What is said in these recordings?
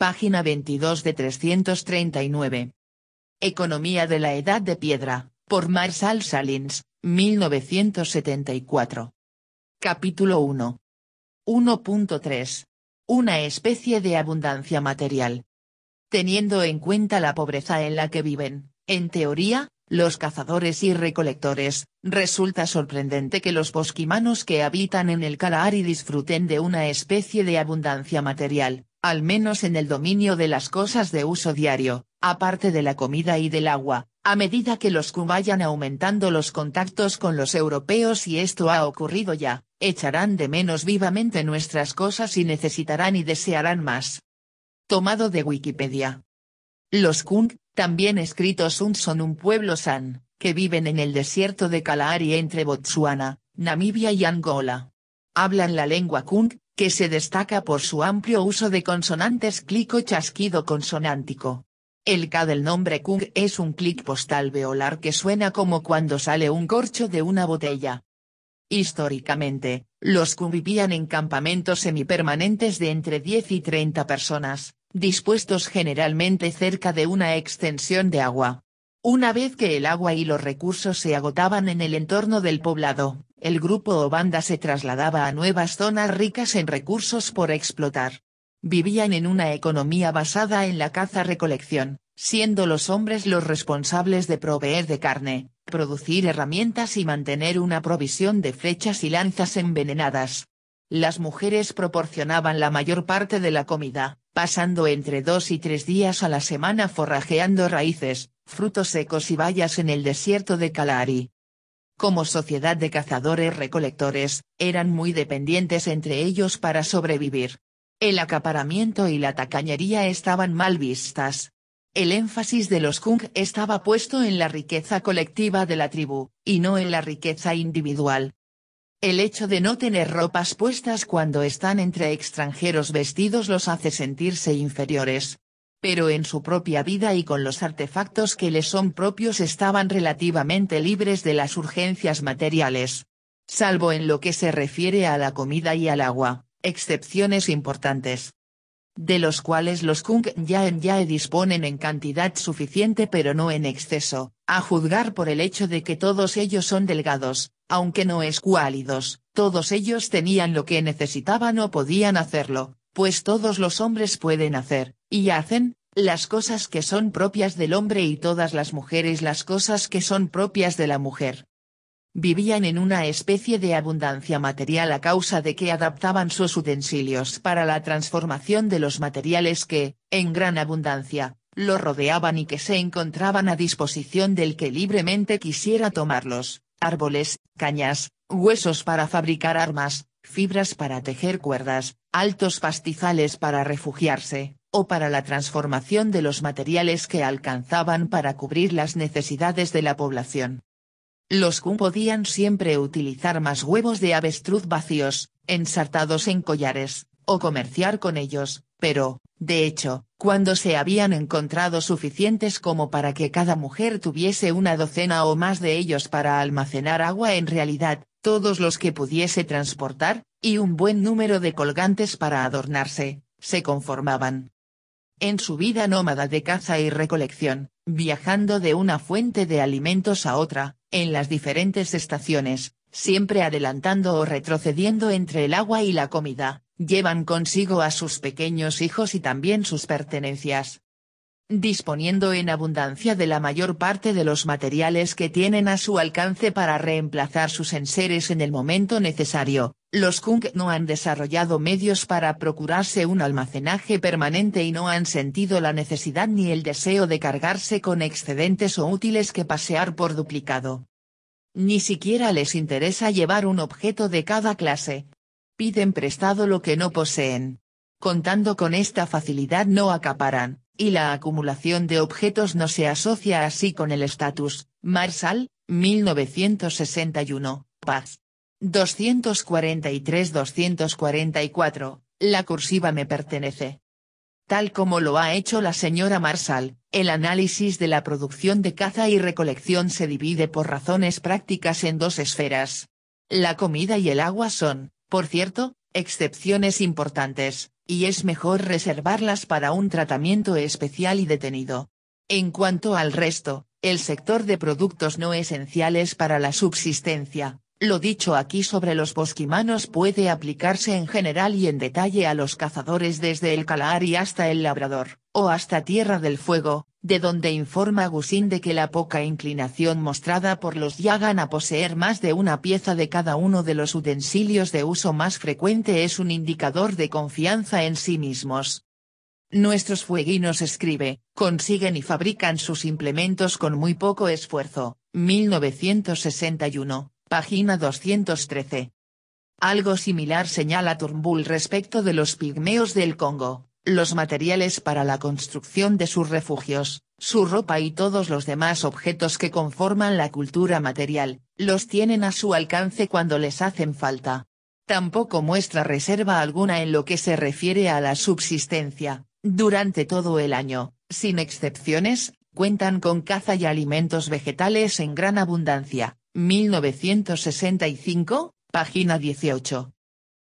página 22 de 339. Economía de la Edad de Piedra, por Marshall Salins, 1974. Capítulo 1. 1.3. Una especie de abundancia material. Teniendo en cuenta la pobreza en la que viven, en teoría, los cazadores y recolectores, resulta sorprendente que los bosquimanos que habitan en el Kalahari disfruten de una especie de abundancia material, al menos en el dominio de las cosas de uso diario, aparte de la comida y del agua, a medida que los Kung vayan aumentando los contactos con los europeos y esto ha ocurrido ya, echarán de menos vivamente nuestras cosas y necesitarán y desearán más. Tomado de Wikipedia. Los Kung, también escritos un son un pueblo San, que viven en el desierto de Kalahari entre Botsuana, Namibia y Angola. Hablan la lengua Kung, que se destaca por su amplio uso de consonantes clic o chasquido consonántico. El K del nombre Kung es un clic postal veolar que suena como cuando sale un corcho de una botella. Históricamente, los Kung vivían en campamentos semipermanentes de entre 10 y 30 personas, dispuestos generalmente cerca de una extensión de agua. Una vez que el agua y los recursos se agotaban en el entorno del poblado, el grupo o banda se trasladaba a nuevas zonas ricas en recursos por explotar. Vivían en una economía basada en la caza-recolección, siendo los hombres los responsables de proveer de carne, producir herramientas y mantener una provisión de flechas y lanzas envenenadas. Las mujeres proporcionaban la mayor parte de la comida, pasando entre dos y tres días a la semana forrajeando raíces, frutos secos y bayas en el desierto de Kalahari. Como sociedad de cazadores-recolectores, eran muy dependientes entre ellos para sobrevivir. El acaparamiento y la tacañería estaban mal vistas. El énfasis de los Kung estaba puesto en la riqueza colectiva de la tribu, y no en la riqueza individual. El hecho de no tener ropas puestas cuando están entre extranjeros vestidos los hace sentirse inferiores, pero en su propia vida y con los artefactos que les son propios estaban relativamente libres de las urgencias materiales. Salvo en lo que se refiere a la comida y al agua, excepciones importantes. De los cuales los Kung Yaen Yae disponen en cantidad suficiente pero no en exceso, a juzgar por el hecho de que todos ellos son delgados, aunque no escuálidos, todos ellos tenían lo que necesitaban o podían hacerlo, pues todos los hombres pueden hacer, y hacen, las cosas que son propias del hombre y todas las mujeres las cosas que son propias de la mujer. Vivían en una especie de abundancia material a causa de que adaptaban sus utensilios para la transformación de los materiales que, en gran abundancia, lo rodeaban y que se encontraban a disposición del que libremente quisiera tomarlos, árboles, cañas, huesos para fabricar armas, fibras para tejer cuerdas, altos pastizales para refugiarse, o para la transformación de los materiales que alcanzaban para cubrir las necesidades de la población. Los Kun podían siempre utilizar más huevos de avestruz vacíos, ensartados en collares, o comerciar con ellos, pero, de hecho, cuando se habían encontrado suficientes como para que cada mujer tuviese una docena o más de ellos para almacenar agua en realidad, todos los que pudiese transportar, y un buen número de colgantes para adornarse, se conformaban. En su vida nómada de caza y recolección, viajando de una fuente de alimentos a otra, en las diferentes estaciones, siempre adelantando o retrocediendo entre el agua y la comida, llevan consigo a sus pequeños hijos y también sus pertenencias, disponiendo en abundancia de la mayor parte de los materiales que tienen a su alcance para reemplazar sus enseres en el momento necesario, los Kung no han desarrollado medios para procurarse un almacenaje permanente y no han sentido la necesidad ni el deseo de cargarse con excedentes o útiles que pasear por duplicado. Ni siquiera les interesa llevar un objeto de cada clase. Piden prestado lo que no poseen. Contando con esta facilidad no acaparan, y la acumulación de objetos no se asocia así con el estatus, Marshall, 1961, Paz. 243-244, la cursiva me pertenece. Tal como lo ha hecho la señora Marshall, el análisis de la producción de caza y recolección se divide por razones prácticas en dos esferas. La comida y el agua son, por cierto, excepciones importantes, y es mejor reservarlas para un tratamiento especial y detenido. En cuanto al resto, el sector de productos no esenciales para la subsistencia, lo dicho aquí sobre los bosquimanos puede aplicarse en general y en detalle a los cazadores desde el Calahari hasta el Labrador, o hasta Tierra del Fuego, de donde informa Gusín de que la poca inclinación mostrada por los Yagan a poseer más de una pieza de cada uno de los utensilios de uso más frecuente es un indicador de confianza en sí mismos. Nuestros fueguinos escribe, consiguen y fabrican sus implementos con muy poco esfuerzo, 1961, página 213. Algo similar señala Turnbull respecto de los pigmeos del Congo, los materiales para la construcción de sus refugios, su ropa y todos los demás objetos que conforman la cultura material, los tienen a su alcance cuando les hacen falta. Tampoco muestra reserva alguna en lo que se refiere a la subsistencia, durante todo el año, sin excepciones, cuentan con caza y alimentos vegetales en gran abundancia. 1965, página 18.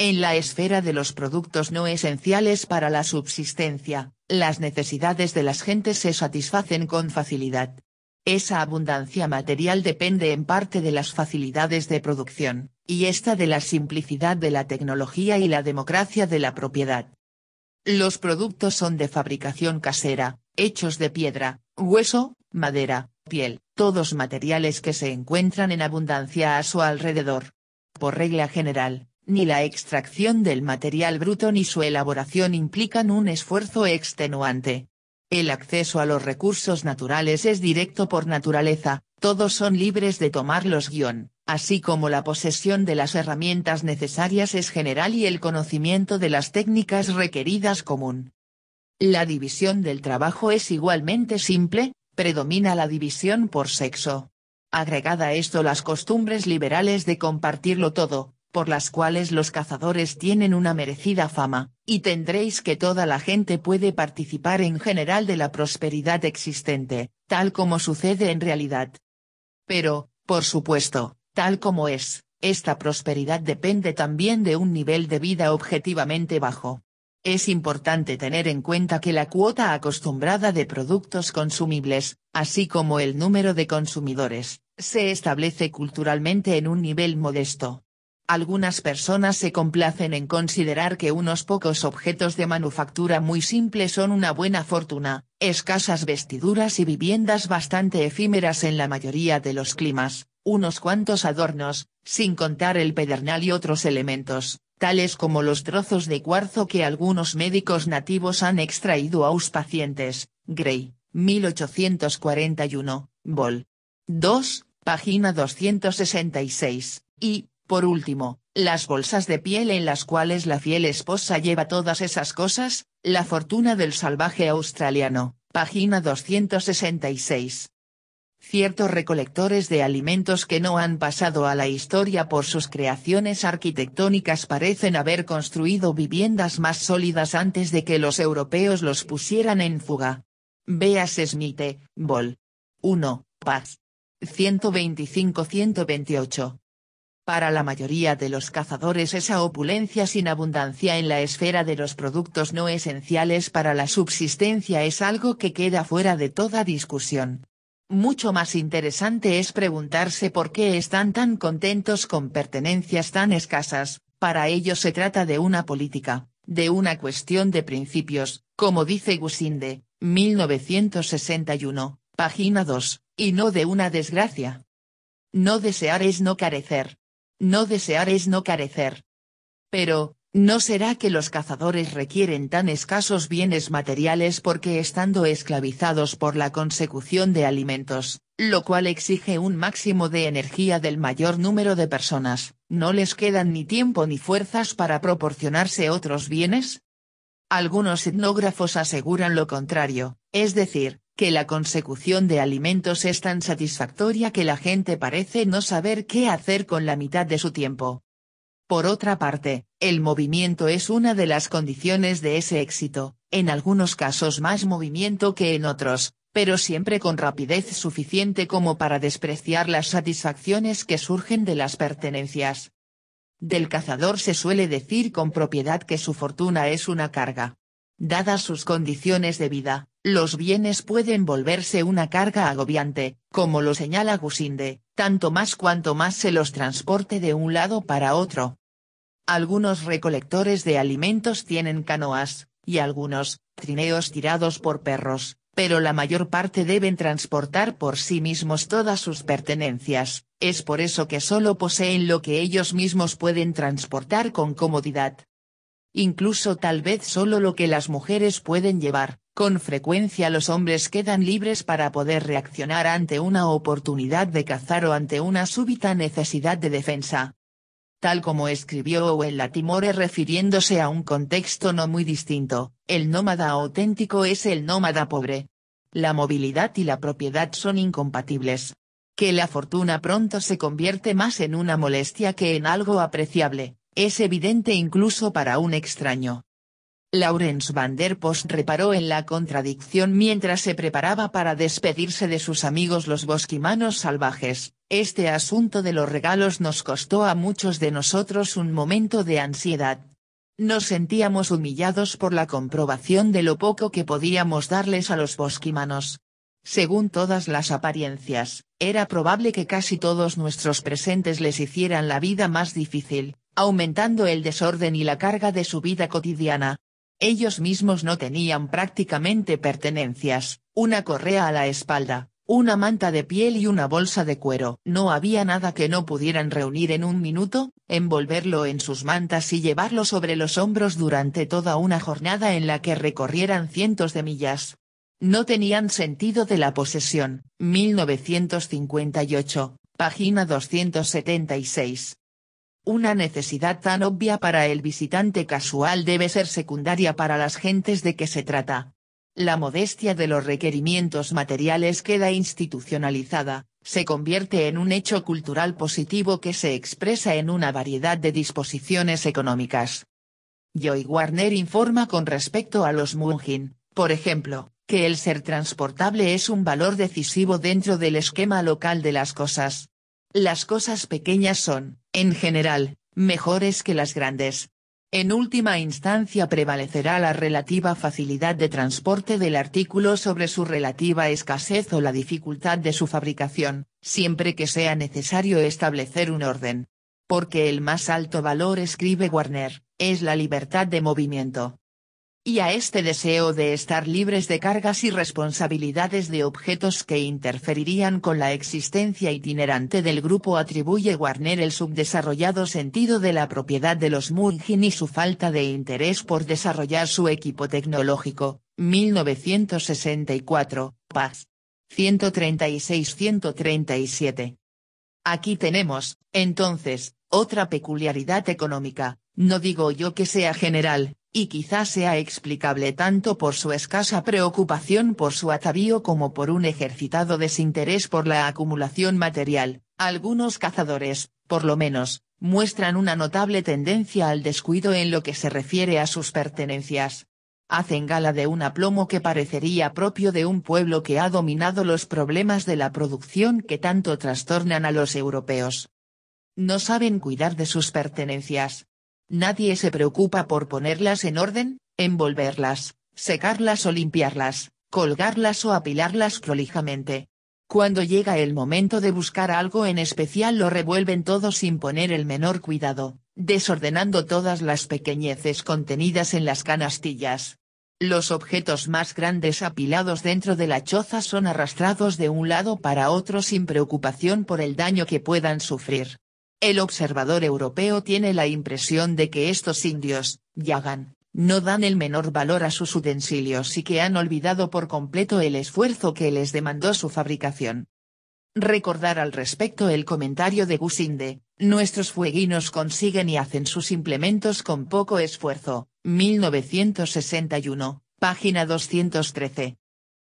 En la esfera de los productos no esenciales para la subsistencia, las necesidades de las gentes se satisfacen con facilidad. Esa abundancia material depende en parte de las facilidades de producción, y esta de la simplicidad de la tecnología y la democracia de la propiedad. Los productos son de fabricación casera, hechos de piedra, hueso, madera, piel, todos materiales que se encuentran en abundancia a su alrededor. Por regla general, ni la extracción del material bruto ni su elaboración implican un esfuerzo extenuante. El acceso a los recursos naturales es directo por naturaleza, todos son libres de tomarlos guión, así como la posesión de las herramientas necesarias es general y el conocimiento de las técnicas requeridas común. La división del trabajo es igualmente simple, predomina la división por sexo. Agregada a esto las costumbres liberales de compartirlo todo, por las cuales los cazadores tienen una merecida fama, y tendréis que toda la gente puede participar en general de la prosperidad existente, tal como sucede en realidad. Pero, por supuesto, tal como es, esta prosperidad depende también de un nivel de vida objetivamente bajo. Es importante tener en cuenta que la cuota acostumbrada de productos consumibles, así como el número de consumidores, se establece culturalmente en un nivel modesto algunas personas se complacen en considerar que unos pocos objetos de manufactura muy simple son una buena fortuna, escasas vestiduras y viviendas bastante efímeras en la mayoría de los climas, unos cuantos adornos, sin contar el pedernal y otros elementos, tales como los trozos de cuarzo que algunos médicos nativos han extraído a sus pacientes. Gray, 1841, Vol. 2, página 266, y, por último, las bolsas de piel en las cuales la fiel esposa lleva todas esas cosas, La fortuna del salvaje australiano, página 266. Ciertos recolectores de alimentos que no han pasado a la historia por sus creaciones arquitectónicas parecen haber construido viviendas más sólidas antes de que los europeos los pusieran en fuga. Beas Smith, Vol. 1, Paz. 125-128. Para la mayoría de los cazadores esa opulencia sin abundancia en la esfera de los productos no esenciales para la subsistencia es algo que queda fuera de toda discusión. Mucho más interesante es preguntarse por qué están tan contentos con pertenencias tan escasas, para ello se trata de una política, de una cuestión de principios, como dice Gusinde, 1961, página 2, y no de una desgracia. No desear es no carecer. No desear es no carecer. Pero, ¿no será que los cazadores requieren tan escasos bienes materiales porque estando esclavizados por la consecución de alimentos, lo cual exige un máximo de energía del mayor número de personas, no les quedan ni tiempo ni fuerzas para proporcionarse otros bienes? Algunos etnógrafos aseguran lo contrario, es decir, que la consecución de alimentos es tan satisfactoria que la gente parece no saber qué hacer con la mitad de su tiempo. Por otra parte, el movimiento es una de las condiciones de ese éxito, en algunos casos más movimiento que en otros, pero siempre con rapidez suficiente como para despreciar las satisfacciones que surgen de las pertenencias. Del cazador se suele decir con propiedad que su fortuna es una carga. Dadas sus condiciones de vida, los bienes pueden volverse una carga agobiante, como lo señala Gusinde, tanto más cuanto más se los transporte de un lado para otro. Algunos recolectores de alimentos tienen canoas, y algunos, trineos tirados por perros, pero la mayor parte deben transportar por sí mismos todas sus pertenencias, es por eso que solo poseen lo que ellos mismos pueden transportar con comodidad incluso tal vez solo lo que las mujeres pueden llevar, con frecuencia los hombres quedan libres para poder reaccionar ante una oportunidad de cazar o ante una súbita necesidad de defensa. Tal como escribió Owen Latimore refiriéndose a un contexto no muy distinto, el nómada auténtico es el nómada pobre. La movilidad y la propiedad son incompatibles. Que la fortuna pronto se convierte más en una molestia que en algo apreciable, es evidente incluso para un extraño. Laurens van der Post reparó en la contradicción mientras se preparaba para despedirse de sus amigos los bosquimanos salvajes, este asunto de los regalos nos costó a muchos de nosotros un momento de ansiedad. Nos sentíamos humillados por la comprobación de lo poco que podíamos darles a los bosquimanos. Según todas las apariencias, era probable que casi todos nuestros presentes les hicieran la vida más difícil, aumentando el desorden y la carga de su vida cotidiana. Ellos mismos no tenían prácticamente pertenencias, una correa a la espalda, una manta de piel y una bolsa de cuero. No había nada que no pudieran reunir en un minuto, envolverlo en sus mantas y llevarlo sobre los hombros durante toda una jornada en la que recorrieran cientos de millas. No tenían sentido de la posesión. 1958, página 276. Una necesidad tan obvia para el visitante casual debe ser secundaria para las gentes de que se trata. La modestia de los requerimientos materiales queda institucionalizada, se convierte en un hecho cultural positivo que se expresa en una variedad de disposiciones económicas. Joy Warner informa con respecto a los Mungin, por ejemplo, que el ser transportable es un valor decisivo dentro del esquema local de las cosas. Las cosas pequeñas son, en general, mejores que las grandes. En última instancia prevalecerá la relativa facilidad de transporte del artículo sobre su relativa escasez o la dificultad de su fabricación, siempre que sea necesario establecer un orden. Porque el más alto valor escribe Warner, es la libertad de movimiento y a este deseo de estar libres de cargas y responsabilidades de objetos que interferirían con la existencia itinerante del grupo atribuye Warner el subdesarrollado sentido de la propiedad de los Mungin y su falta de interés por desarrollar su equipo tecnológico, 1964, Paz. 136-137. Aquí tenemos, entonces, otra peculiaridad económica, no digo yo que sea general, y quizás sea explicable tanto por su escasa preocupación por su atavío como por un ejercitado desinterés por la acumulación material. Algunos cazadores, por lo menos, muestran una notable tendencia al descuido en lo que se refiere a sus pertenencias. Hacen gala de un aplomo que parecería propio de un pueblo que ha dominado los problemas de la producción que tanto trastornan a los europeos. No saben cuidar de sus pertenencias, Nadie se preocupa por ponerlas en orden, envolverlas, secarlas o limpiarlas, colgarlas o apilarlas prolijamente. Cuando llega el momento de buscar algo en especial lo revuelven todo sin poner el menor cuidado, desordenando todas las pequeñeces contenidas en las canastillas. Los objetos más grandes apilados dentro de la choza son arrastrados de un lado para otro sin preocupación por el daño que puedan sufrir. El observador europeo tiene la impresión de que estos indios, Yagan, no dan el menor valor a sus utensilios y que han olvidado por completo el esfuerzo que les demandó su fabricación. Recordar al respecto el comentario de Gusinde, nuestros fueguinos consiguen y hacen sus implementos con poco esfuerzo, 1961, página 213.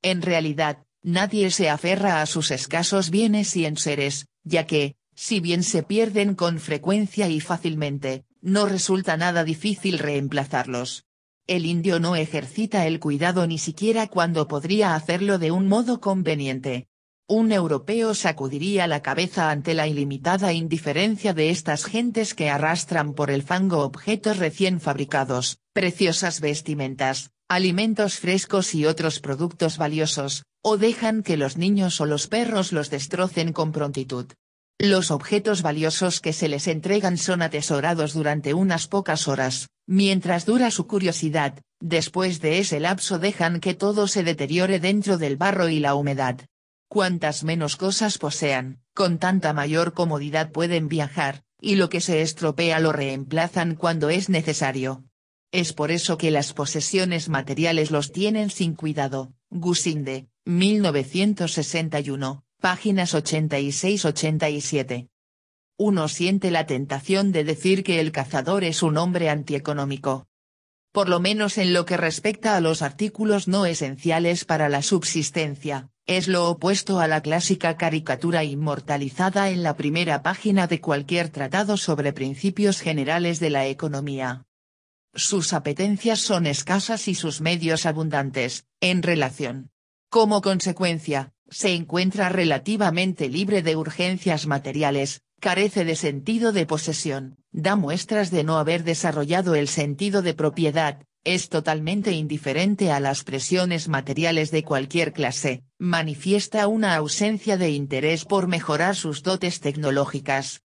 En realidad, nadie se aferra a sus escasos bienes y enseres, ya que, si bien se pierden con frecuencia y fácilmente, no resulta nada difícil reemplazarlos. El indio no ejercita el cuidado ni siquiera cuando podría hacerlo de un modo conveniente. Un europeo sacudiría la cabeza ante la ilimitada indiferencia de estas gentes que arrastran por el fango objetos recién fabricados, preciosas vestimentas, alimentos frescos y otros productos valiosos, o dejan que los niños o los perros los destrocen con prontitud. Los objetos valiosos que se les entregan son atesorados durante unas pocas horas, mientras dura su curiosidad, después de ese lapso dejan que todo se deteriore dentro del barro y la humedad. Cuantas menos cosas posean, con tanta mayor comodidad pueden viajar, y lo que se estropea lo reemplazan cuando es necesario. Es por eso que las posesiones materiales los tienen sin cuidado. Gusinde, 1961 páginas 86-87. Uno siente la tentación de decir que el cazador es un hombre antieconómico. Por lo menos en lo que respecta a los artículos no esenciales para la subsistencia, es lo opuesto a la clásica caricatura inmortalizada en la primera página de cualquier tratado sobre principios generales de la economía. Sus apetencias son escasas y sus medios abundantes, en relación. Como consecuencia, se encuentra relativamente libre de urgencias materiales, carece de sentido de posesión, da muestras de no haber desarrollado el sentido de propiedad, es totalmente indiferente a las presiones materiales de cualquier clase, manifiesta una ausencia de interés por mejorar sus dotes tecnológicas.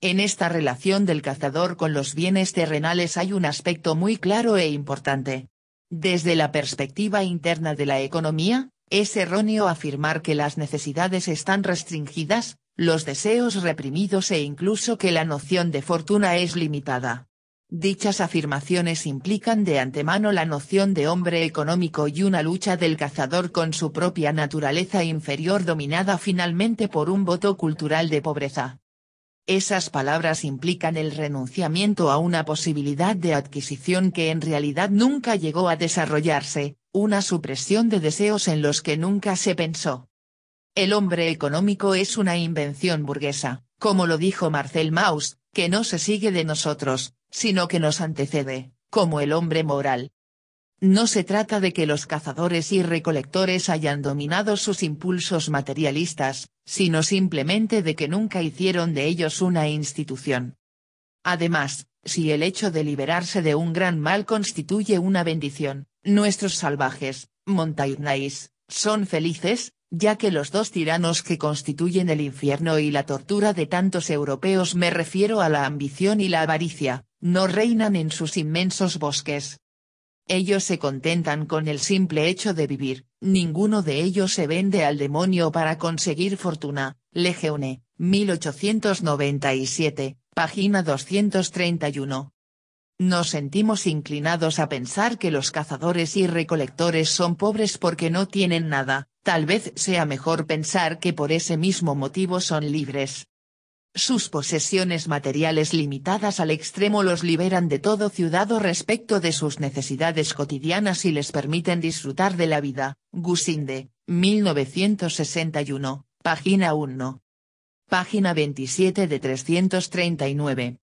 En esta relación del cazador con los bienes terrenales hay un aspecto muy claro e importante. Desde la perspectiva interna de la economía, es erróneo afirmar que las necesidades están restringidas, los deseos reprimidos e incluso que la noción de fortuna es limitada. Dichas afirmaciones implican de antemano la noción de hombre económico y una lucha del cazador con su propia naturaleza inferior dominada finalmente por un voto cultural de pobreza. Esas palabras implican el renunciamiento a una posibilidad de adquisición que en realidad nunca llegó a desarrollarse, una supresión de deseos en los que nunca se pensó. El hombre económico es una invención burguesa, como lo dijo Marcel Mauss, que no se sigue de nosotros, sino que nos antecede, como el hombre moral. No se trata de que los cazadores y recolectores hayan dominado sus impulsos materialistas, sino simplemente de que nunca hicieron de ellos una institución. Además, si el hecho de liberarse de un gran mal constituye una bendición, Nuestros salvajes, Montaignais, son felices, ya que los dos tiranos que constituyen el infierno y la tortura de tantos europeos me refiero a la ambición y la avaricia, no reinan en sus inmensos bosques. Ellos se contentan con el simple hecho de vivir, ninguno de ellos se vende al demonio para conseguir fortuna. Lejeune, 1897, página 231. Nos sentimos inclinados a pensar que los cazadores y recolectores son pobres porque no tienen nada, tal vez sea mejor pensar que por ese mismo motivo son libres. Sus posesiones materiales limitadas al extremo los liberan de todo ciudad respecto de sus necesidades cotidianas y les permiten disfrutar de la vida. Gusinde, 1961, página 1. Página 27 de 339.